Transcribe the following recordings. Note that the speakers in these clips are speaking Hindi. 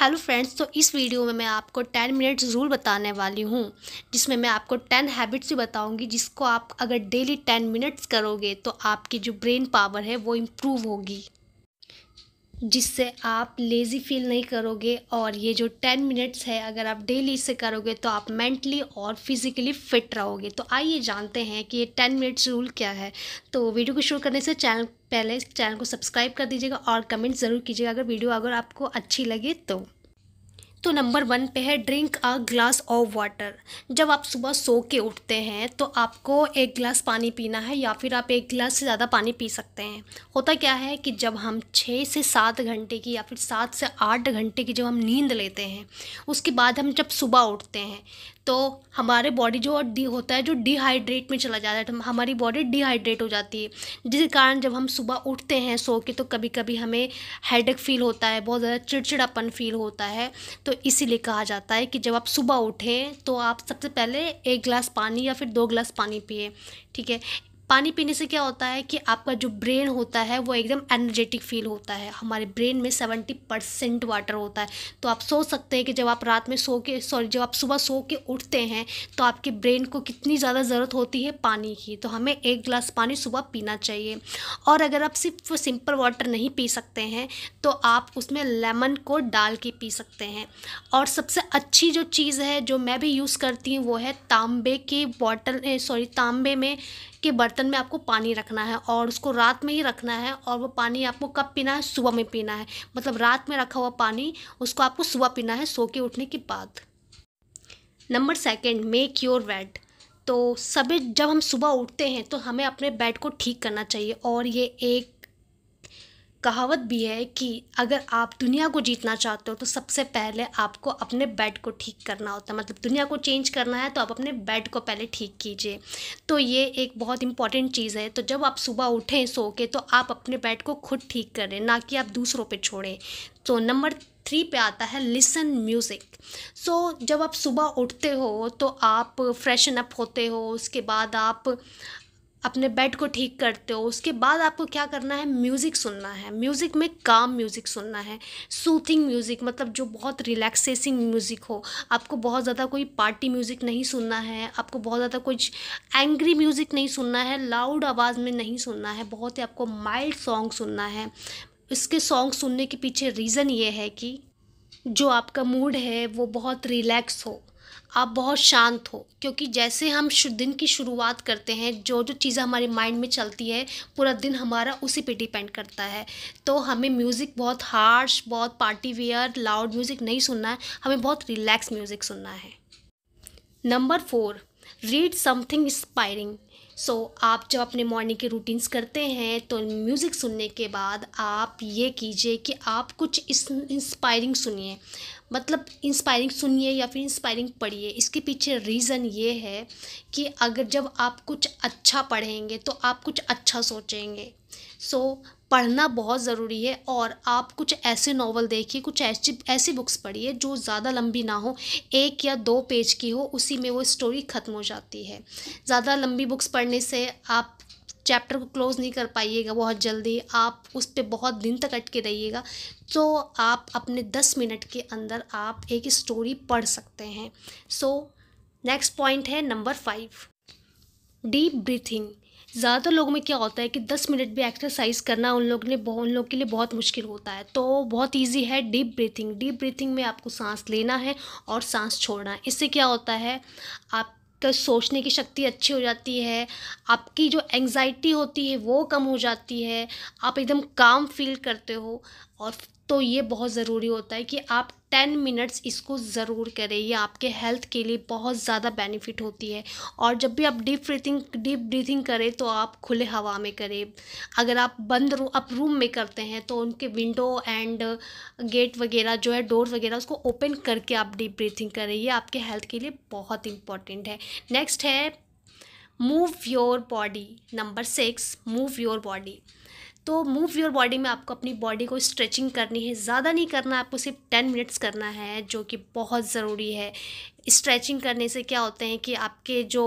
हेलो फ्रेंड्स तो इस वीडियो में मैं आपको टेन मिनट्स रूल बताने वाली हूँ जिसमें मैं आपको टेन हैबिट्स भी बताऊँगी जिसको आप अगर डेली टेन मिनट्स करोगे तो आपकी जो ब्रेन पावर है वो इम्प्रूव होगी जिससे आप लेज़ी फील नहीं करोगे और ये जो टेन मिनट्स है अगर आप डेली इसे करोगे तो आप मेंटली और फिज़िकली फिट रहोगे तो आइए जानते हैं कि ये टेन मिनट्स रूल क्या है तो वीडियो को शुरू करने से चैनल पहले चैनल को सब्सक्राइब कर दीजिएगा और कमेंट ज़रूर कीजिएगा अगर वीडियो अगर आपको अच्छी लगे तो तो नंबर वन पे है drink a glass of water जब आप सुबह सो के उठते हैं तो आपको एक गिलास पानी पीना है या फिर आप एक गिलास से ज़्यादा पानी पी सकते हैं होता क्या है कि जब हम छः से सात घंटे की या फिर सात से आठ घंटे की जब हम नींद लेते हैं उसके बाद हम जब सुबह उठते हैं तो हमारे बॉडी जो डी होता है जो डिहाइड्रेट में चला जाता है तो हमारी बॉडी डिहाइड्रेट हो जाती है जिस कारण जब हम सुबह उठते हैं सो के तो कभी कभी हमें हेडेक फील होता है बहुत ज़्यादा चिड़चिड़ापन फील होता है तो तो इसीलिए कहा जाता है कि जब आप सुबह उठें तो आप सबसे पहले एक गिलास पानी या फिर दो गिलास पानी पिए ठीक है पानी पीने से क्या होता है कि आपका जो ब्रेन होता है वो एकदम एनर्जेटिक फील होता है हमारे ब्रेन में सेवेंटी परसेंट वाटर होता है तो आप सोच सकते हैं कि जब आप रात में सो के सॉरी जब आप सुबह सो के उठते हैं तो आपके ब्रेन को कितनी ज़्यादा ज़रूरत होती है पानी की तो हमें एक गिलास पानी सुबह पीना चाहिए और अगर आप सिर्फ सिंपल वाटर नहीं पी सकते हैं तो आप उसमें लेमन को डाल के पी सकते हैं और सबसे अच्छी जो चीज़ है जो मैं भी यूज़ करती हूँ वो है तांबे के बॉटल सॉरी तांबे में के बर्तन बर्तन में आपको पानी रखना है और उसको रात में ही रखना है और वो पानी आपको कब पीना है सुबह में पीना है मतलब रात में रखा हुआ पानी उसको आपको सुबह पीना है सो के उठने के बाद number second make your bed तो सभी जब हम सुबह उठते हैं तो हमें अपने बेड को ठीक करना चाहिए और ये एक कहावत भी है कि अगर आप दुनिया को जीतना चाहते हो तो सबसे पहले आपको अपने बेड को ठीक करना होता है मतलब दुनिया को चेंज करना है तो आप अपने बेड को पहले ठीक कीजिए तो ये एक बहुत इंपॉर्टेंट चीज़ है तो जब आप सुबह उठें सो के तो आप अपने बेड को खुद ठीक करें ना कि आप दूसरों पर छोड़ें तो नंबर थ्री पे आता है लिसन म्यूज़िक सो जब आप सुबह उठते हो तो आप फ्रेशन अप होते हो उसके बाद आप अपने बेड को ठीक करते हो उसके बाद आपको क्या करना है म्यूज़िक सुनना है म्यूज़िक में काम म्यूज़िक सुनना है सूथिंग म्यूज़िक मतलब जो बहुत रिलैक्सेसिंग म्यूज़िक हो आपको बहुत ज़्यादा कोई पार्टी म्यूज़िक नहीं सुनना है आपको बहुत ज़्यादा कुछ एंग्री म्यूज़िक नहीं सुनना है लाउड आवाज़ में नहीं सुनना है बहुत ही आपको माइल्ड सॉन्ग सुनना है इसके सॉन्ग सुनने के पीछे रीज़न ये है कि जो आपका मूड है वो बहुत रिलैक्स हो आप बहुत शांत हो क्योंकि जैसे हम दिन की शुरुआत करते हैं जो जो चीज़ें हमारे माइंड में चलती है पूरा दिन हमारा उसी पे डिपेंड करता है तो हमें म्यूज़िक बहुत हार्श बहुत पार्टी वेयर लाउड म्यूज़िक नहीं सुनना है हमें बहुत रिलैक्स म्यूज़िक सुनना है number four read something inspiring so आप जब अपने मॉर्निंग के रूटीन्स करते हैं तो म्यूज़िक सुनने के बाद आप ये कीजिए कि आप कुछ इंस्पायरिंग सुनिए मतलब इंस्पायरिंग सुनिए या फिर इंस्पायरिंग पढ़िए इसके पीछे रीज़न ये है कि अगर जब आप कुछ अच्छा पढ़ेंगे तो आप कुछ अच्छा सोचेंगे सो so, पढ़ना बहुत ज़रूरी है और आप कुछ ऐसे नॉवल देखिए कुछ ऐसी ऐसी बुक्स पढ़िए जो ज़्यादा लंबी ना हो एक या दो पेज की हो उसी में वो स्टोरी ख़त्म हो जाती है ज़्यादा लंबी बुक्स पढ़ने से आप चैप्टर को क्लोज़ नहीं कर पाइएगा बहुत जल्दी आप उस पर बहुत दिन तक अटके रहिएगा तो आप अपने दस मिनट के अंदर आप एक स्टोरी पढ़ सकते हैं सो नेक्स्ट पॉइंट है नंबर फाइव डीप ब्रीथिंग ज़्यादातर लोगों में क्या होता है कि दस मिनट भी एक्सरसाइज करना उन लोग ने उन लोग के लिए बहुत मुश्किल होता है तो बहुत इजी है डीप ब्रीथिंग डीप ब्रीथिंग में आपको सांस लेना है और सांस छोड़ना है इससे क्या होता है आप तो सोचने की शक्ति अच्छी हो जाती है आपकी जो एंग्जाइटी होती है वो कम हो जाती है आप एकदम काम फील करते हो और तो ये बहुत ज़रूरी होता है कि आप टेन मिनट्स इसको ज़रूर करें ये आपके हेल्थ के लिए बहुत ज़्यादा बेनिफिट होती है और जब भी आप डीप ब्रीथिंग डीप ब्रीथिंग करें तो आप खुले हवा में करें अगर आप बंद रू आप रूम में करते हैं तो उनके विंडो एंड गेट वगैरह जो है डोर वगैरह उसको ओपन करके आप डीप ब्रीथिंग करें ये आपके हेल्थ के लिए बहुत इंपॉर्टेंट है नेक्स्ट है move your body number six move your body तो मूव योर बॉडी में आपको अपनी बॉडी को स्ट्रेचिंग करनी है ज़्यादा नहीं करना आपको सिर्फ टेन मिनट्स करना है जो कि बहुत ज़रूरी है स्ट्रेचिंग करने से क्या होते हैं कि आपके जो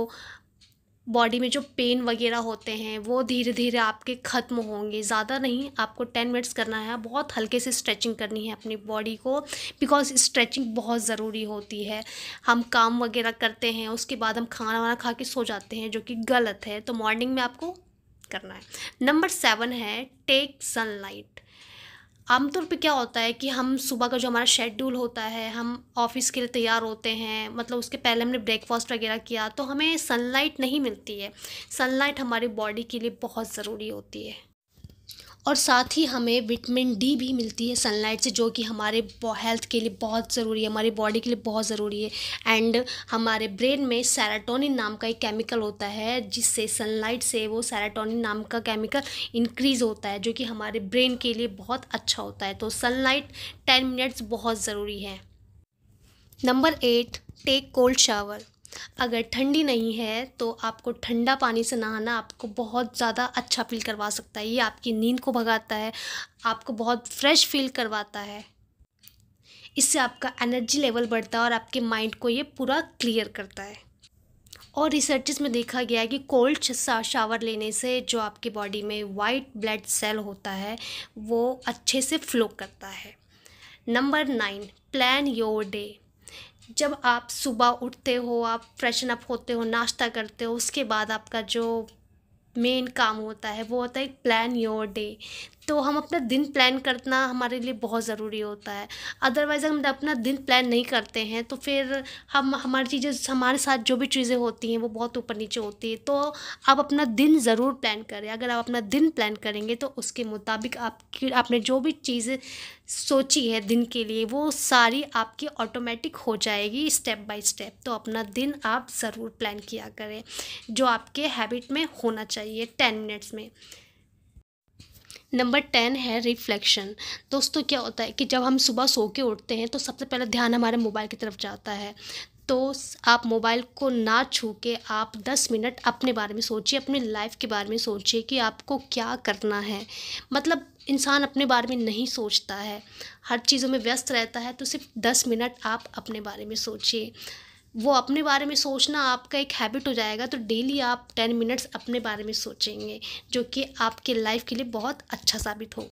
बॉडी में जो पेन वगैरह होते हैं वो धीरे धीरे आपके ख़त्म होंगे ज़्यादा नहीं आपको टेन मिनट्स करना है बहुत हल्के से स्ट्रेचिंग करनी है अपनी बॉडी को बिकॉज स्ट्रेचिंग बहुत ज़रूरी होती है हम काम वगैरह करते हैं उसके बाद हम खाना वाना खा के सो जाते हैं जो कि गलत है तो मॉर्निंग में आपको करना है नंबर सेवन है टेक सनलाइट आमतौर पे क्या होता है कि हम सुबह का जो हमारा शेड्यूल होता है हम ऑफिस के लिए तैयार होते हैं मतलब उसके पहले हमने ब्रेकफास्ट वगैरह किया तो हमें सनलाइट नहीं मिलती है सनलाइट हमारी बॉडी के लिए बहुत ज़रूरी होती है और साथ ही हमें विटामिन डी भी मिलती है सनलाइट से जो कि हमारे हेल्थ के लिए बहुत ज़रूरी है हमारे बॉडी के लिए बहुत ज़रूरी है एंड हमारे ब्रेन में सैराटोनिन नाम का एक केमिकल होता है जिससे सनलाइट से वो सैराटोनिन नाम का केमिकल इंक्रीज़ होता है जो कि हमारे ब्रेन के लिए बहुत अच्छा होता है तो सनलाइट टेन मिनट्स बहुत ज़रूरी है number eight take cold shower अगर ठंडी नहीं है तो आपको ठंडा पानी से नहाना आपको बहुत ज़्यादा अच्छा फील करवा सकता है ये आपकी नींद को भगाता है आपको बहुत फ्रेश फील करवाता है इससे आपका एनर्जी लेवल बढ़ता है और आपके माइंड को ये पूरा क्लियर करता है और रिसर्चेस में देखा गया है कि कोल्ड शावर लेने से जो आपकी बॉडी में वाइट ब्लड सेल होता है वो अच्छे से फ्लो करता है number nine plan your day जब आप सुबह उठते हो आप फ्रेशन अप होते हो नाश्ता करते हो उसके बाद आपका जो मेन काम होता है वो होता है प्लान योर डे तो हम अपना दिन प्लान करना हमारे लिए बहुत ज़रूरी होता है अदरवाइज़ हम अपना दिन प्लान नहीं करते हैं तो फिर हम हमारी चीज़ें हमारे साथ जो भी चीज़ें होती हैं वो बहुत ऊपर नीचे होती है तो आप अपना दिन ज़रूर प्लान करें अगर आप अपना दिन प्लान करेंगे तो उसके मुताबिक आपकी आपने जो भी चीज़ें सोची है दिन के लिए वो सारी आपकी ऑटोमेटिक हो जाएगी स्टेप बाय स्टेप तो अपना दिन आप ज़रूर प्लान किया करें जो आपके हैबिट में होना चाहिए टेन मिनट्स में नंबर टेन है रिफ्लेक्शन दोस्तों क्या होता है कि जब हम सुबह सो के उठते हैं तो सबसे पहले ध्यान हमारे मोबाइल की तरफ जाता है तो आप मोबाइल को ना छू के आप दस मिनट अपने बारे में सोचिए अपनी लाइफ के बारे में सोचिए कि आपको क्या करना है मतलब इंसान अपने बारे में नहीं सोचता है हर चीज़ों में व्यस्त रहता है तो सिर्फ दस मिनट आप अपने बारे में सोचिए वो अपने बारे में सोचना आपका एक हैबिट हो जाएगा तो डेली आप टेन मिनट्स अपने बारे में सोचेंगे जो कि आपके लाइफ के लिए बहुत अच्छा साबित हो